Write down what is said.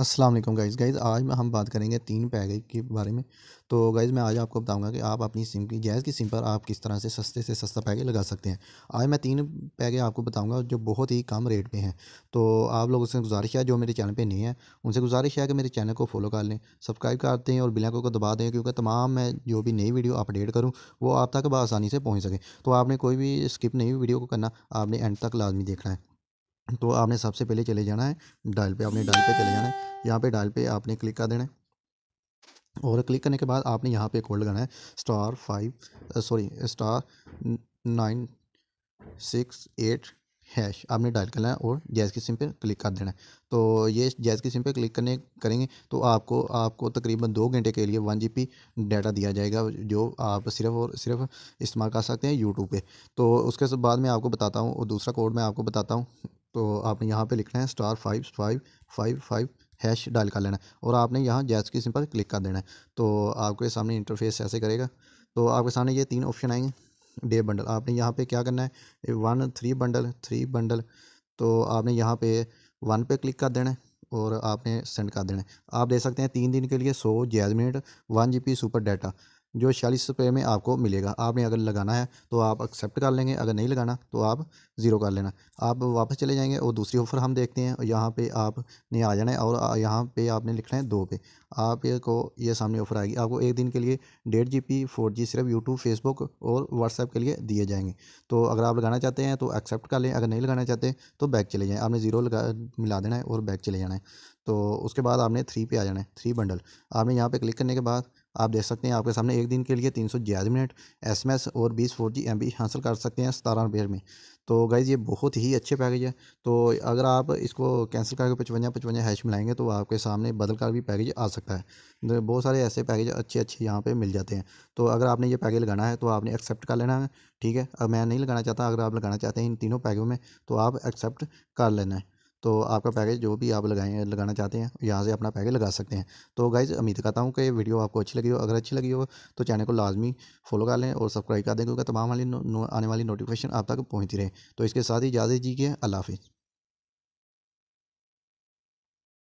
Aslam guys guys आज में हम बात करेंगे तीन पैग के बारे में तो गाइज़ मैं आज आपको बताऊंगा कि आप अपनी सिम की गैस की सिम पर आप किस तरह से सस्ते से सस्ता पैगे लगा सकते हैं आज मैं तीन पैगे आपको बताऊंगा जो बहुत ही कम रेट पे हैं तो आप लोगों से गुजारिश है जो मेरे चैनल पर नहीं है उनसे गुजारिश है कि मेरे चैनल को फॉलो कर लें सब्सक्राइब कर दें और बिलैकों को दबा दें क्योंकि तमाम मैं जो भी नई वीडियो अपडेट करूँ वो आप तक आसानी से पहुँच सकें तो आपने कोई भी स्किप नहीं वीडियो को करना आपने एंड तक लाजमी देखना है तो आपने सबसे पहले चले जाना है डायल पे आपने डायल पे चले जाना है यहाँ पे डायल पे आपने क्लिक कर देना है और क्लिक करने के बाद आपने यहाँ पे कोड लगाना है star five sorry star nine six eight hash आपने डायल करना है और जैस की सिम पे क्लिक कर देना है तो ये जैस की सिम पे क्लिक करने करेंगे तो आपको आपको तकरीबन दो घंटे के लिए वन जी डाटा दिया जाएगा जो आप सिर्फ और सिर्फ इस्तेमाल कर सकते हैं यूट्यूब पे तो उसके बाद मैं आपको बताता हूँ और दूसरा कोड मैं आपको बताता हूँ तो आपने यहाँ पे लिखना है star five five five five hash dial कर लेना है और आपने यहाँ जैस की सिम पर क्लिक कर देना है तो आपके सामने इंटरफेस ऐसे करेगा तो आपके सामने ये तीन ऑप्शन आएंगे डे बंडल आपने यहाँ पे क्या करना है one three bundle three bundle तो आपने यहाँ पे वन पे क्लिक कर देना है और आपने सेंड कर देना है आप दे सकते हैं तीन दिन के लिए सौ Jazz minute one G super data जो छियालीस रुपये में आपको मिलेगा आपने अगर लगाना है तो आप एक्सेप्ट कर लेंगे अगर नहीं लगाना तो आप ज़ीरो कर लेना आप वापस चले जाएंगे और दूसरी ऑफ़र हम देखते हैं यहाँ पे आपने आ जाना है और यहाँ पे आपने लिखना है दो पे आप को ये सामने ऑफ़र आएगी आपको एक दिन के लिए डेढ़ जी पी फोर जी सिर्फ यूट्यूब फेसबुक और व्हाट्सएप के लिए दिए जाएंगे तो अगर आप लगाना चाहते हैं तो एक्सेप्ट कर लें अगर नहीं लगाना चाहते तो बैक चले जाएँ आपने ज़ीरो लगा मिला देना है और बैक चले जाना है तो उसके बाद आपने थ्री पे आ जाना है थ्री बंडल आपने यहाँ पर क्लिक करने के बाद आप देख सकते हैं आपके सामने एक दिन के लिए तीन सौ मिनट एस और बीस फोर जी हासिल कर सकते हैं सतारह रुपये में तो गाइज़ ये बहुत ही अच्छे पैकेज है तो अगर आप इसको कैंसिल करके पचवंजा पचवंजा हैश मिलाएंगे तो आपके सामने बदल कर भी पैकेज आ सकता है तो बहुत सारे ऐसे पैकेज अच्छे अच्छे यहाँ पे मिल जाते हैं तो अगर आपने ये पैकेज लगाना है तो आपने एक्सेप्ट कर लेना है ठीक है अब मैं नहीं लगाना चाहता अगर आप लगाना चाहते हैं इन तीनों पैकेजों में तो आप एक्सेप्ट कर लेना है तो आपका पैकेज जो भी आप लगाएं लगाना चाहते हैं यहाँ से अपना पैकेज लगा सकते हैं तो गाइज़ उम्मीद करता हूँ कि वीडियो आपको अच्छी लगी हो अगर अच्छी लगी हो तो चैनल को लाजमी फॉलो कर लें और सब्सक्राइब कर दें क्योंकि तमाम वाली आने वाली नोटिफिकेशन आप तक पहुँचती रहे तो इसके साथ ही इजाज़त दीजिए के हाफिज़